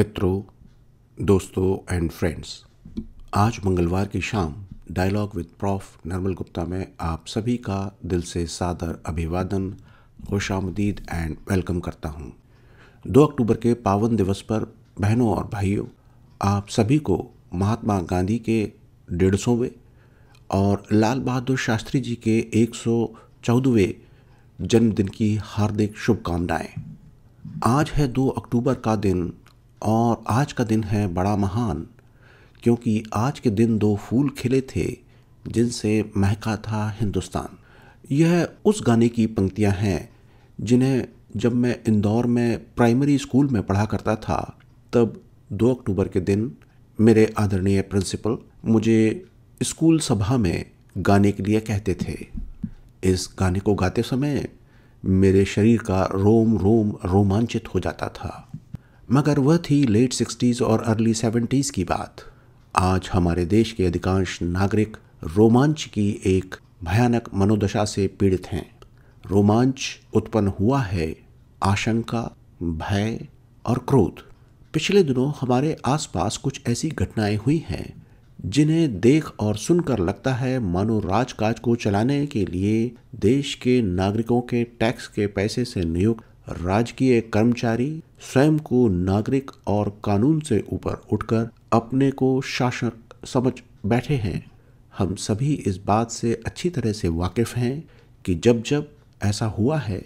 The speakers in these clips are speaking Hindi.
मित्रों दोस्तों एंड फ्रेंड्स आज मंगलवार की शाम dialogue with prof Nirmal Gupta में आप सभी का दिल से सादर अभिवादन खुश आमदीद एंड वेलकम करता हूँ दो अक्टूबर के पावन दिवस पर बहनों और भाइयों आप सभी को महात्मा गांधी के डेढ़ सौवें और लाल बहादुर शास्त्री जी के एक सौ चौदहवें जन्मदिन की हार्दिक शुभकामनाएँ आज है दो अक्टूबर का दिन और आज का दिन है बड़ा महान क्योंकि आज के दिन दो फूल खिले थे जिनसे महका था हिंदुस्तान यह उस गाने की पंक्तियां हैं जिन्हें जब मैं इंदौर में प्राइमरी स्कूल में पढ़ा करता था तब 2 अक्टूबर के दिन मेरे आदरणीय प्रिंसिपल मुझे स्कूल सभा में गाने के लिए कहते थे इस गाने को गाते समय मेरे शरीर का रोम रोम रोमांचित हो जाता था मगर वह थी लेट सिक्सटीज़ और अर्ली सेवेंटीज़ की बात आज हमारे देश के अधिकांश नागरिक रोमांच की एक भयानक मनोदशा से पीड़ित हैं रोमांच उत्पन्न हुआ है आशंका भय और क्रोध पिछले दिनों हमारे आसपास कुछ ऐसी घटनाएं हुई हैं जिन्हें देख और सुनकर लगता है मानो राजकाज को चलाने के लिए देश के नागरिकों के टैक्स के पैसे से नियुक्त राजकीय कर्मचारी स्वयं को नागरिक और कानून से ऊपर उठकर अपने को शासक समझ बैठे हैं हम सभी इस बात से अच्छी तरह से वाकिफ़ हैं कि जब जब ऐसा हुआ है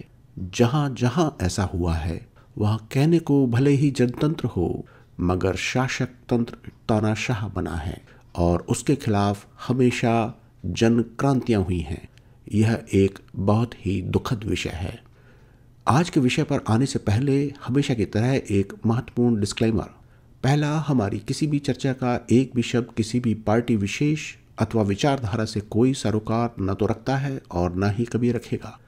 जहां जहां ऐसा हुआ है वहां कहने को भले ही जनतंत्र हो मगर शासक तंत्र तानाशाह बना है और उसके खिलाफ हमेशा जन क्रांतियां हुई हैं यह एक बहुत ही दुखद विषय है आज के विषय पर आने से पहले हमेशा की तरह एक महत्वपूर्ण डिस्क्लेमर पहला हमारी किसी भी चर्चा का एक भी शब्द किसी भी पार्टी विशेष अथवा विचारधारा से कोई सरोकार न तो रखता है और न ही कभी रखेगा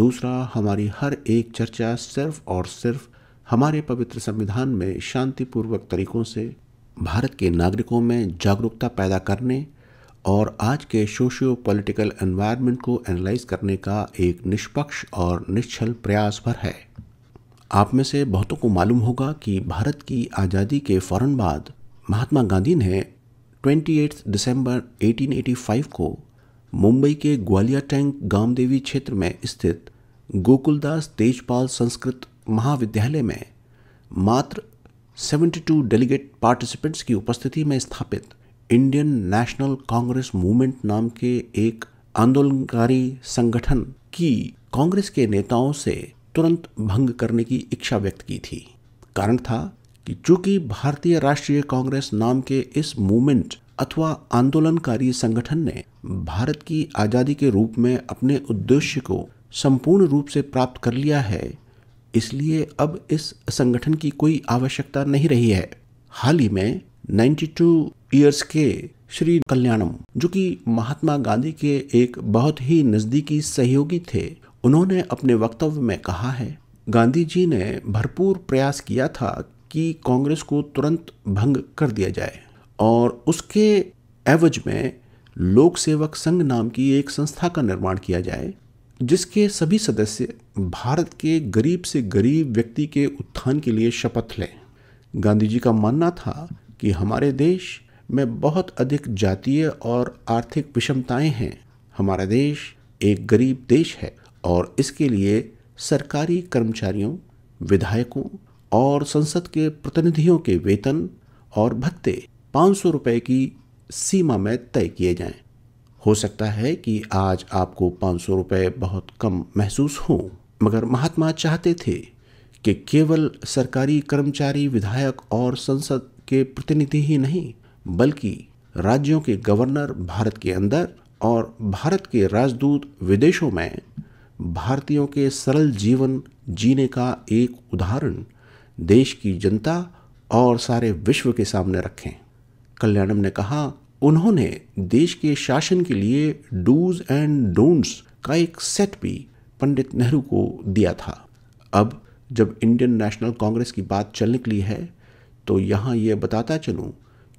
दूसरा हमारी हर एक चर्चा सिर्फ और सिर्फ हमारे पवित्र संविधान में शांतिपूर्वक तरीकों से भारत के नागरिकों में जागरूकता पैदा करने और आज के सोशियो पॉलिटिकल एनवायरनमेंट को एनालाइज करने का एक निष्पक्ष और निश्चल प्रयास भर है आप में से बहुतों को मालूम होगा कि भारत की आज़ादी के फ़ौर बाद महात्मा गांधी ने 28 दिसंबर 1885 को मुंबई के ग्वालिया टैंक गामदेवी क्षेत्र में स्थित गोकुलदास तेजपाल संस्कृत महाविद्यालय में मात्र 72 डेलीगेट पार्टिसिपेंट्स की उपस्थिति में स्थापित इंडियन नेशनल कांग्रेस मूवमेंट नाम के एक आंदोलनकारी संगठन की कांग्रेस के नेताओं से तुरंत भंग करने की इच्छा व्यक्त की थी कारण था कि चूंकि भारतीय राष्ट्रीय कांग्रेस नाम के इस मूवमेंट अथवा आंदोलनकारी संगठन ने भारत की आज़ादी के रूप में अपने उद्देश्य को संपूर्ण रूप से प्राप्त कर लिया है इसलिए अब इस संगठन की कोई आवश्यकता नहीं रही है हाल ही में 92 ईयर्स के श्री कल्याणम जो कि महात्मा गांधी के एक बहुत ही नज़दीकी सहयोगी थे उन्होंने अपने वक्तव्य में कहा है गांधी जी ने भरपूर प्रयास किया था कि कांग्रेस को तुरंत भंग कर दिया जाए और उसके एवज में लोक सेवक संघ नाम की एक संस्था का निर्माण किया जाए जिसके सभी सदस्य भारत के गरीब से गरीब व्यक्ति के उत्थान के लिए शपथ लें गांधी जी का मानना था कि हमारे देश में बहुत अधिक जातीय और आर्थिक विषमताएं हैं हमारा देश एक गरीब देश है और इसके लिए सरकारी कर्मचारियों विधायकों और संसद के प्रतिनिधियों के वेतन और भत्ते पाँच सौ की सीमा में तय किए जाएं। हो सकता है कि आज आपको पाँच सौ रुपये बहुत कम महसूस हों मगर महात्मा चाहते थे कि केवल सरकारी कर्मचारी विधायक और संसद के प्रतिनिधि ही नहीं बल्कि राज्यों के गवर्नर भारत के अंदर और भारत के राजदूत विदेशों में भारतीयों के सरल जीवन जीने का एक उदाहरण देश की जनता और सारे विश्व के सामने रखें कल्याणम ने कहा उन्होंने देश के शासन के लिए डूज एंड डोंट्स का एक सेट भी पंडित नेहरू को दिया था अब जब इंडियन नेशनल कांग्रेस की बात चल निकली है तो यहाँ ये बताता चलूँ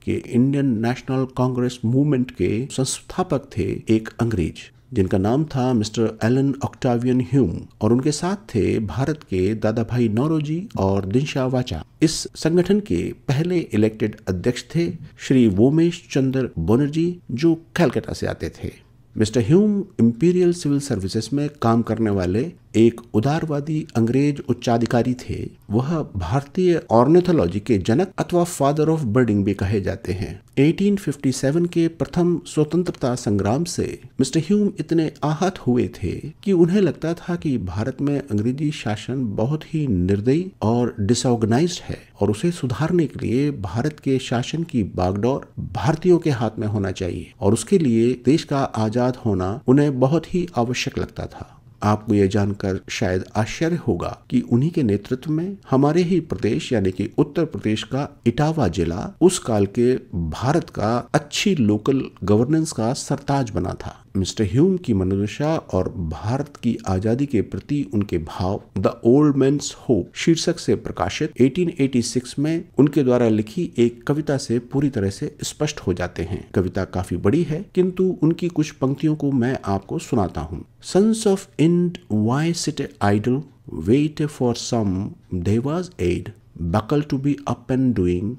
कि इंडियन नेशनल कांग्रेस मूवमेंट के संस्थापक थे एक अंग्रेज जिनका नाम था मिस्टर एलन ऑक्टावियन ह्यूम और उनके साथ थे भारत के दादा भाई नौरोजी और दिनशा वाचा इस संगठन के पहले इलेक्टेड अध्यक्ष थे श्री वोमेश चंद्र बनर्जी जो कैलकाटा से आते थे mister Hume imperial civil services में काम करने वाले एक उदारवादी अंग्रेज उच्चाधिकारी थे वह भारतीय ऑर्निथोलॉजी के जनक अथवा फादर ऑफ बर्डिंग भी कहे जाते हैं 1857 के प्रथम स्वतंत्रता संग्राम से मिस्टर ह्यूम इतने आहत हुए थे कि उन्हें लगता था कि भारत में अंग्रेजी शासन बहुत ही निर्दयी और डिसऑर्गेनाइज है और उसे सुधारने के लिए भारत के शासन की बागडोर भारतीयों के हाथ में होना चाहिए और उसके लिए देश का आजाद होना उन्हें बहुत ही आवश्यक लगता था आपको यह जानकर शायद आश्चर्य होगा कि उन्हीं के नेतृत्व में हमारे ही प्रदेश यानी कि उत्तर प्रदेश का इटावा जिला उस काल के भारत का अच्छी लोकल गवर्नेंस का सरताज बना था मिस्टर ह्यूम की मनोदशा और भारत की आजादी के प्रति उनके भाव द ओल्ड मैंस होप शीर्षक से प्रकाशित 1886 में उनके द्वारा लिखी एक कविता से पूरी तरह से स्पष्ट हो जाते हैं कविता काफी बड़ी है किंतु उनकी कुछ पंक्तियों को मैं आपको सुनाता हूँ sons of Ind why sit idle wait for some deva's aid buckle to be up and doing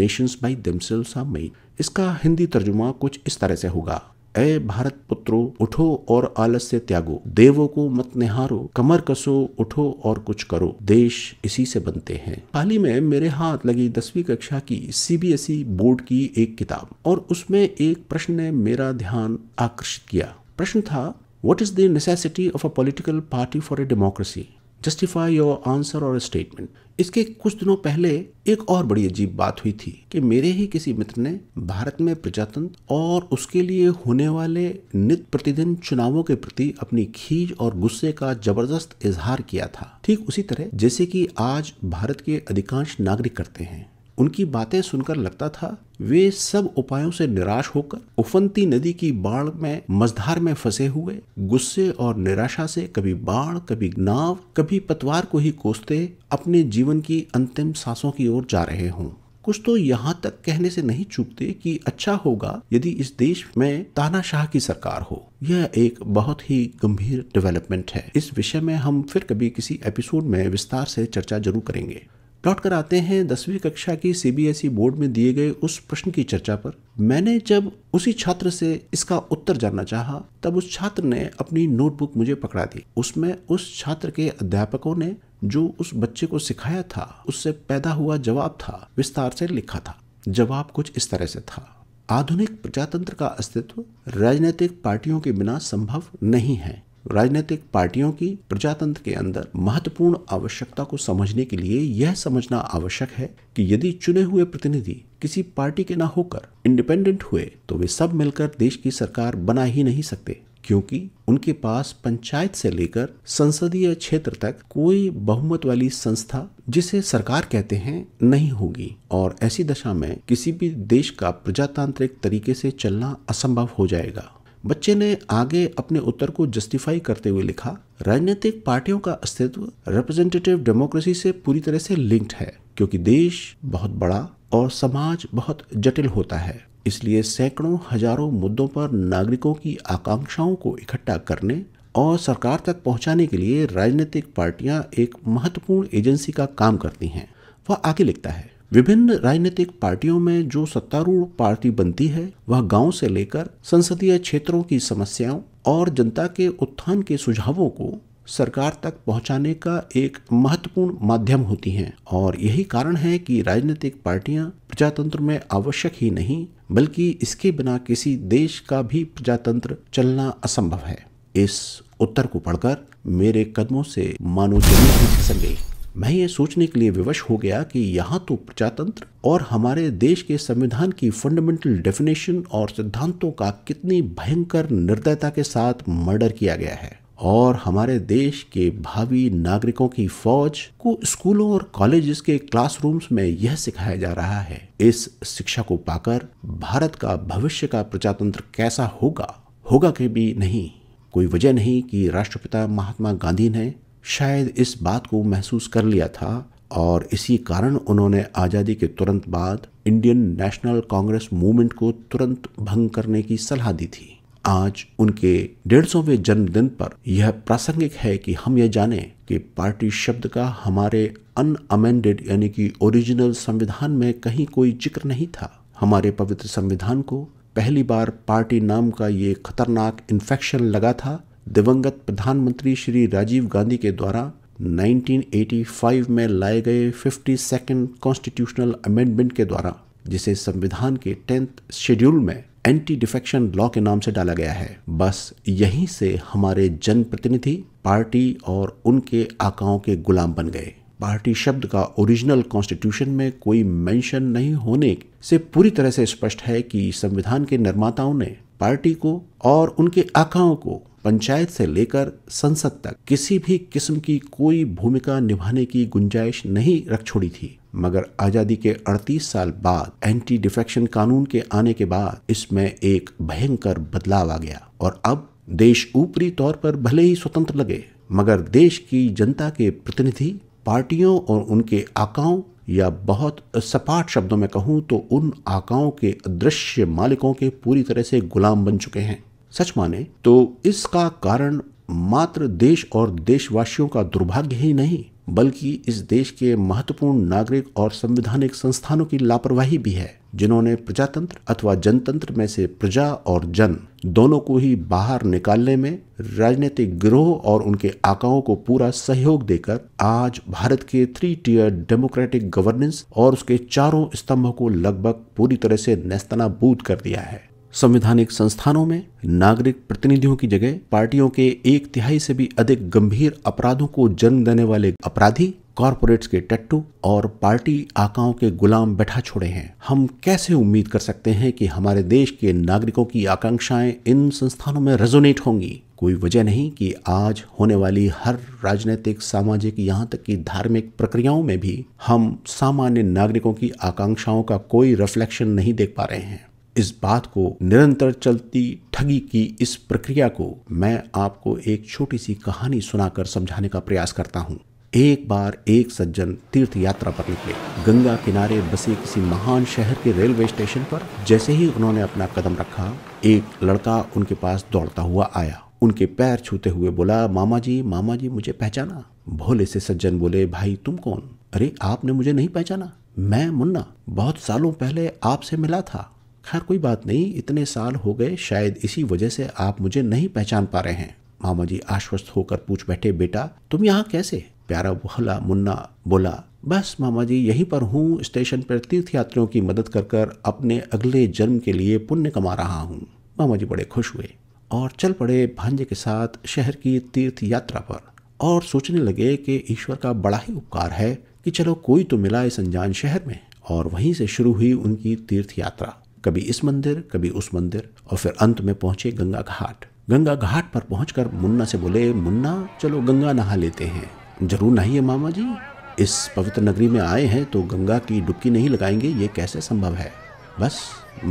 nations by themselves are made इसका हिंदी तर्जुमा कुछ इस तरह से होगा ए भारत पुत्रो उठो और आलस्य त्यागो देवों को मत निहारो कमर कसो उठो और कुछ करो देश इसी से बनते हैं हाल ही में मेरे हाथ लगी दसवीं कक्षा की सीबीएसई e बोर्ड की एक किताब और उसमें एक प्रश्न ने मेरा ध्यान आकर्षित किया प्रश्न था what is the necessity of a political party for a democracy justify your answer और स्टेटमेंट इसके कुछ दिनों पहले एक और बड़ी अजीब बात हुई थी कि मेरे ही किसी मित्र ने भारत में प्रजातंत्र और उसके लिए होने वाले नित प्रतिदिन चुनावों के प्रति अपनी खीज और गुस्से का जबरदस्त इजहार किया था ठीक उसी तरह जैसे कि आज भारत के अधिकांश नागरिक करते हैं उनकी बातें सुनकर लगता था वे सब उपायों से निराश होकर उफंती नदी की बाढ़ में मझधार में फंसे हुए गुस्से और निराशा से कभी बाढ़ कभी नाव कभी पतवार को ही कोसते अपने जीवन की अंतिम सांसों की ओर जा रहे हों कुछ तो यहाँ तक कहने से नहीं चूकते कि अच्छा होगा यदि इस देश में तानाशाह की सरकार हो यह एक बहुत ही गंभीर डेवलपमेंट है इस विषय में हम फिर कभी किसी एपिसोड में विस्तार से चर्चा जरूर करेंगे कर आते हैं दसवीं कक्षा की सीबीएसई e बोर्ड में दिए गए उस प्रश्न की चर्चा पर मैंने जब उसी छात्र से इसका उत्तर जानना चाहा तब उस छात्र ने अपनी नोटबुक मुझे पकड़ा दी उसमें उस छात्र के अध्यापकों ने जो उस बच्चे को सिखाया था उससे पैदा हुआ जवाब था विस्तार से लिखा था जवाब कुछ इस तरह से था आधुनिक प्रजातंत्र का अस्तित्व राजनीतिक पार्टियों के बिना संभव नहीं है राजनीतिक पार्टियों की प्रजातंत्र के अंदर महत्वपूर्ण आवश्यकता को समझने के लिए यह समझना आवश्यक है कि यदि चुने हुए प्रतिनिधि किसी पार्टी के ना होकर इंडिपेंडेंट हुए तो वे सब मिलकर देश की सरकार बना ही नहीं सकते क्योंकि उनके पास पंचायत से लेकर संसदीय क्षेत्र तक कोई बहुमत वाली संस्था जिसे सरकार कहते हैं नहीं होगी और ऐसी दशा में किसी भी देश का प्रजातांत्रिक तरीके से चलना असंभव हो जाएगा बच्चे ने आगे अपने उत्तर को जस्टिफाई करते हुए लिखा राजनीतिक पार्टियों का अस्तित्व रिप्रेजेंटेटिव डेमोक्रेसी से पूरी तरह से लिंक्ड है क्योंकि देश बहुत बड़ा और समाज बहुत जटिल होता है इसलिए सैकड़ों हजारों मुद्दों पर नागरिकों की आकांक्षाओं को इकट्ठा करने और सरकार तक पहुंचाने के लिए राजनीतिक पार्टियां एक महत्वपूर्ण एजेंसी का काम करती हैं वह आगे लिखता है विभिन्न राजनीतिक पार्टियों में जो सत्तारूढ़ पार्टी बनती है वह गांव से लेकर संसदीय क्षेत्रों की समस्याओं और जनता के उत्थान के सुझावों को सरकार तक पहुंचाने का एक महत्वपूर्ण माध्यम होती हैं और यही कारण है कि राजनीतिक पार्टियां प्रजातंत्र में आवश्यक ही नहीं बल्कि इसके बिना किसी देश का भी प्रजातंत्र चलना असंभव है इस उत्तर को पढ़कर मेरे कदमों से मानो जमीन गई मैं ये सोचने के लिए विवश हो गया कि यहाँ तो प्रजातंत्र और हमारे देश के संविधान की फंडामेंटल डेफिनेशन और सिद्धांतों का कितनी भयंकर निर्दयता के साथ मर्डर किया गया है और हमारे देश के भावी नागरिकों की फौज को स्कूलों और कॉलेजेस के क्लासरूम्स में यह सिखाया जा रहा है इस शिक्षा को पाकर भारत का भविष्य का प्रजातंत्र कैसा होगा होगा कि भी नहीं कोई वजह नहीं कि राष्ट्रपिता महात्मा गांधी ने शायद इस बात को महसूस कर लिया था और इसी कारण उन्होंने आज़ादी के तुरंत बाद इंडियन नेशनल कांग्रेस मूवमेंट को तुरंत भंग करने की सलाह दी थी आज उनके डेढ़ सौवें जन्मदिन पर यह प्रासंगिक है कि हम यह जाने कि पार्टी शब्द का हमारे अन अमेंडेड यानी कि ओरिजिनल संविधान में कहीं कोई जिक्र नहीं था हमारे पवित्र संविधान को पहली बार पार्टी नाम का ये खतरनाक इन्फेक्शन लगा था दिवंगत प्रधानमंत्री श्री राजीव गांधी के द्वारा 1985 में लाए गए फिफ्टी सेकेंड कॉन्स्टिट्यूशनल अमेंडमेंट के द्वारा जिसे संविधान के टेंथ शेड्यूल में एंटी डिफेक्शन लॉ के नाम से डाला गया है बस यहीं से हमारे जनप्रतिनिधि पार्टी और उनके आकाओं के गुलाम बन गए पार्टी शब्द का ओरिजिनल कॉन्स्टिट्यूशन में कोई मेंशन नहीं होने से पूरी तरह से स्पष्ट है कि संविधान के निर्माताओं ने पार्टी को और उनके आकाओं को पंचायत से लेकर संसद तक किसी भी किस्म की कोई भूमिका निभाने की गुंजाइश नहीं रख छोड़ी थी मगर आज़ादी के 38 साल बाद एंटी डिफेक्शन कानून के आने के बाद इसमें एक भयंकर बदलाव आ गया और अब देश ऊपरी तौर पर भले ही स्वतंत्र लगे मगर देश की जनता के प्रतिनिधि पार्टियों और उनके आकाओं या बहुत सपाट शब्दों में कहूँ तो उन आकाओं के अदृश्य मालिकों के पूरी तरह से गुलाम बन चुके हैं सच माने तो इसका कारण मात्र देश और देशवासियों का दुर्भाग्य ही नहीं बल्कि इस देश के महत्वपूर्ण नागरिक और संवैधानिक संस्थानों की लापरवाही भी है जिन्होंने प्रजातंत्र अथवा जनतंत्र में से प्रजा और जन दोनों को ही बाहर निकालने में राजनीतिक गिरोह और उनके आकाओं को पूरा सहयोग देकर आज भारत के थ्री टीयर डेमोक्रेटिक गवर्नेंस और उसके चारों स्तंभों को लगभग पूरी तरह से नेस्तनाबूद कर दिया है संवैधानिक संस्थानों में नागरिक प्रतिनिधियों की जगह पार्टियों के एक तिहाई से भी अधिक गंभीर अपराधों को जन्म देने वाले अपराधी कॉरपोरेट्स के टट्टू और पार्टी आकाओं के गुलाम बैठा छोड़े हैं हम कैसे उम्मीद कर सकते हैं कि हमारे देश के नागरिकों की आकांक्षाएं इन संस्थानों में रेजोनेट होंगी कोई वजह नहीं कि आज होने वाली हर राजनीतिक सामाजिक यहाँ तक कि धार्मिक प्रक्रियाओं में भी हम सामान्य नागरिकों की आकांक्षाओं का कोई रिफ्लेक्शन नहीं देख पा रहे हैं इस बात को निरंतर चलती ठगी की इस प्रक्रिया को मैं आपको एक छोटी सी कहानी सुनाकर समझाने का प्रयास करता हूँ एक बार एक सज्जन तीर्थ यात्रा पर निकले गंगा किनारे बसे किसी महान शहर के रेलवे स्टेशन पर जैसे ही उन्होंने अपना कदम रखा एक लड़का उनके पास दौड़ता हुआ आया उनके पैर छूते हुए बोला मामा जी मामा जी मुझे पहचाना भोले से सज्जन बोले भाई तुम कौन अरे आपने मुझे नहीं पहचाना मैं मुन्ना बहुत सालों पहले आपसे मिला था खैर कोई बात नहीं इतने साल हो गए शायद इसी वजह से आप मुझे नहीं पहचान पा रहे हैं मामा जी आश्वस्त होकर पूछ बैठे बेटा तुम यहाँ कैसे प्यारा भोला मुन्ना बोला बस मामा जी यहीं पर हूँ स्टेशन पर तीर्थ यात्रियों की मदद कर कर अपने अगले जन्म के लिए पुण्य कमा रहा हूँ मामा जी बड़े खुश हुए और चल पड़े भांजे के साथ शहर की तीर्थ यात्रा पर और सोचने लगे कि ईश्वर का बड़ा ही उपकार है कि चलो कोई तो मिला इस अनजान शहर में और वहीं से शुरू हुई उनकी तीर्थ यात्रा कभी इस मंदिर कभी उस मंदिर और फिर अंत में पहुंचे गंगा घाट गंगा घाट पर पहुंचकर मुन्ना से बोले मुन्ना चलो गंगा नहा लेते हैं जरूर है मामा जी इस पवित्र नगरी में आए हैं तो गंगा की डुबकी नहीं लगाएंगे ये कैसे संभव है बस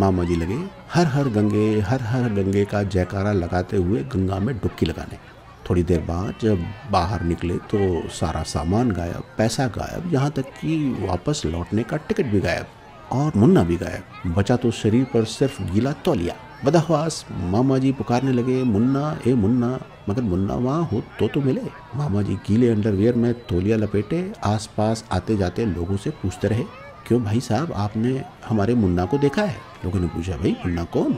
मामा जी लगे हर हर गंगे हर हर गंगे का जयकारा लगाते हुए गंगा में डुबकी लगाने थोड़ी देर बाद जब बाहर निकले तो सारा सामान गायब पैसा गायब यहाँ तक कि वापस लौटने का टिकट भी गायब और मुन्ना भी गायब बचा तो शरीर पर सिर्फ गीला तौलिया बदहवास मामा जी पुकारने लगे मुन्ना ए मुन्ना मगर मुन्ना वहाँ हो तो तो मिले मामा जी गीले अंडरवेयर में तोलिया लपेटे आसपास आते जाते लोगों से पूछते रहे क्यों भाई साहब आपने हमारे मुन्ना को देखा है लोगों ने पूछा भाई मुन्ना कौन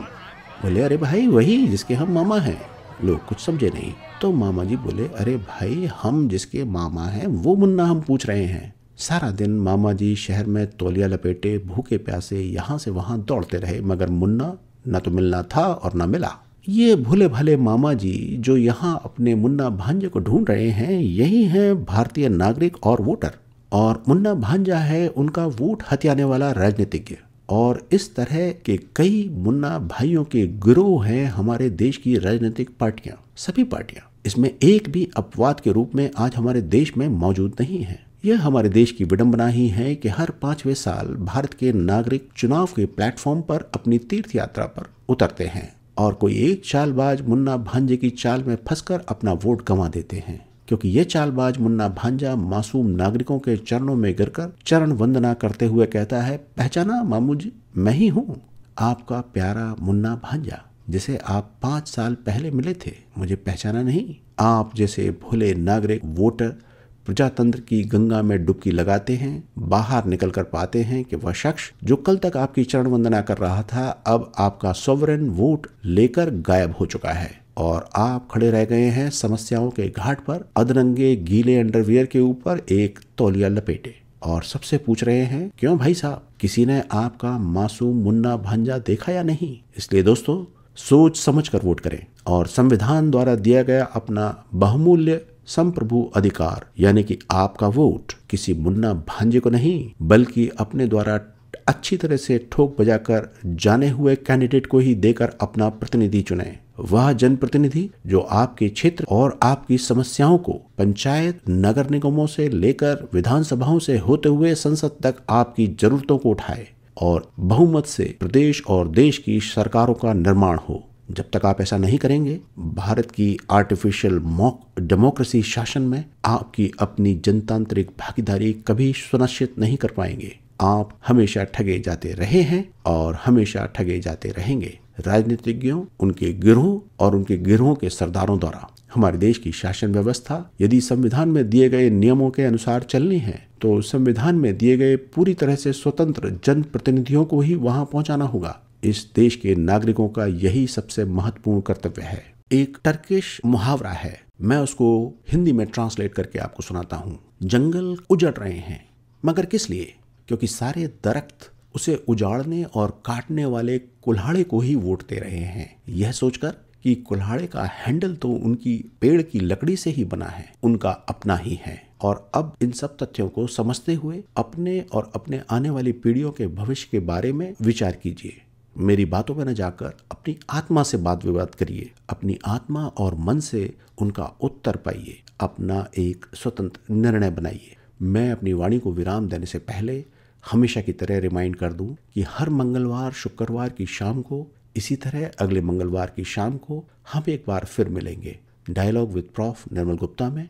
बोले अरे भाई वही जिसके हम मामा हैं लोग कुछ समझे नहीं तो मामा जी बोले अरे भाई हम जिसके मामा हैं वो मुन्ना हम पूछ रहे हैं सारा दिन मामा जी शहर में तोलिया लपेटे भूखे प्यासे यहाँ से वहाँ दौड़ते रहे मगर मुन्ना न तो मिलना था और न मिला ये भूले भले मामा जी जो यहाँ अपने मुन्ना भांजे को ढूंढ रहे हैं यही हैं भारतीय नागरिक और वोटर और मुन्ना भांजा है उनका वोट हथियाने वाला राजनीतिज्ञ और इस तरह के कई मुन्ना भाइयों के गिरोह हैं हमारे देश की राजनीतिक पार्टियां सभी पार्टियां इसमें एक भी अपवाद के रूप में आज हमारे देश में मौजूद नहीं है यह हमारे देश की विडंबना ही है कि हर पांचवें साल भारत के नागरिक चुनाव के प्लेटफॉर्म पर अपनी तीर्थ यात्रा पर उतरते हैं और कोई एक चालबाज मुन्ना भांजे की चाल में फंसकर अपना वोट गंवा देते हैं क्योंकि ये चालबाज मुन्ना भांजा मासूम नागरिकों के चरणों में गिरकर चरण वंदना करते हुए कहता है पहचाना मामू जी मैं ही हूँ आपका प्यारा मुन्ना भांजा जिसे आप पांच साल पहले मिले थे मुझे पहचाना नहीं आप जैसे भोले नागरिक वोटर प्रजातंत्र की गंगा में डुबकी लगाते हैं बाहर निकल कर पाते हैं कि वह शख्स जो कल तक आपकी चरण वंदना कर रहा था अब आपका सोवरेन वोट लेकर गायब हो चुका है और आप खड़े रह गए हैं समस्याओं के घाट पर अदरंगे गीले अंडरवियर के ऊपर एक तौलिया लपेटे और सबसे पूछ रहे हैं क्यों भाई साहब किसी ने आपका मासूम मुन्ना भांजा देखा या नहीं इसलिए दोस्तों सोच समझ कर वोट करें और संविधान द्वारा दिया गया अपना बहुमूल्य संप्रभु अधिकार यानी कि आपका वोट किसी मुन्ना भांजे को नहीं बल्कि अपने द्वारा अच्छी तरह से ठोक बजाकर जाने हुए कैंडिडेट को ही देकर अपना प्रतिनिधि चुने वह जनप्रतिनिधि जो आपके क्षेत्र और आपकी समस्याओं को पंचायत नगर निगमों से लेकर विधानसभाओं से होते हुए संसद तक आपकी जरूरतों को उठाए और बहुमत से प्रदेश और देश की सरकारों का निर्माण हो जब तक आप ऐसा नहीं करेंगे भारत की आर्टिफिशियल मॉक डेमोक्रेसी शासन में आपकी अपनी जनतांत्रिक भागीदारी कभी सुनिश्चित नहीं कर पाएंगे आप हमेशा ठगे जाते रहे हैं और हमेशा ठगे जाते रहेंगे राजनीतिज्ञों उनके गिरोह और उनके गिरोहों के सरदारों द्वारा हमारे देश की शासन व्यवस्था यदि संविधान में दिए गए नियमों के अनुसार चलनी है तो संविधान में दिए गए पूरी तरह से स्वतंत्र जनप्रतिनिधियों को ही वहां पहुंचाना होगा इस देश के नागरिकों का यही सबसे महत्वपूर्ण कर्तव्य है एक टर्किश मुहावरा है मैं उसको हिंदी में ट्रांसलेट करके आपको सुनाता हूँ जंगल उजड़ रहे हैं मगर किस लिए क्योंकि सारे दरख्त उसे उजाड़ने और काटने वाले कुल्हाड़े को ही वोट दे रहे हैं यह सोचकर कि कुल्हाड़े का हैंडल तो उनकी पेड़ की लकड़ी से ही बना है उनका अपना ही है और अब इन सब तथ्यों को समझते हुए अपने और अपने आने वाली पीढ़ियों के भविष्य के बारे में विचार कीजिए मेरी बातों पर न जाकर अपनी आत्मा से बात विवाद करिए अपनी आत्मा और मन से उनका उत्तर पाइए अपना एक स्वतंत्र निर्णय बनाइए मैं अपनी वाणी को विराम देने से पहले हमेशा की तरह रिमाइंड कर दूं कि हर मंगलवार शुक्रवार की शाम को इसी तरह अगले मंगलवार की शाम को हम एक बार फिर मिलेंगे dialogue with prof Nirmal Gupta में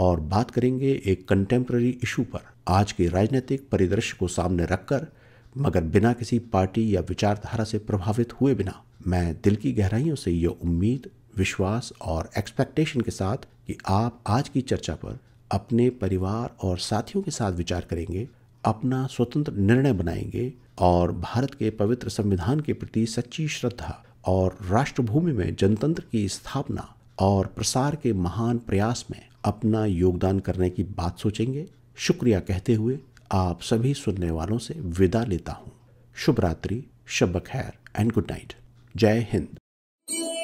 और बात करेंगे एक कंटेम्प्रेरी इशू पर आज के राजनीतिक परिदृश्य को सामने रखकर मगर बिना किसी पार्टी या विचारधारा से प्रभावित हुए बिना मैं दिल की गहराइयों से ये उम्मीद विश्वास और एक्सपेक्टेशन के साथ कि आप आज की चर्चा पर अपने परिवार और साथियों के साथ विचार करेंगे अपना स्वतंत्र निर्णय बनाएंगे और भारत के पवित्र संविधान के प्रति सच्ची श्रद्धा और राष्ट्रभूमि में जनतंत्र की स्थापना और प्रसार के महान प्रयास में अपना योगदान करने की बात सोचेंगे शुक्रिया कहते हुए आप सभी सुनने वालों से विदा लेता हूँ शुभ रात्रि शब खैर एंड गुड नाइट जय हिंद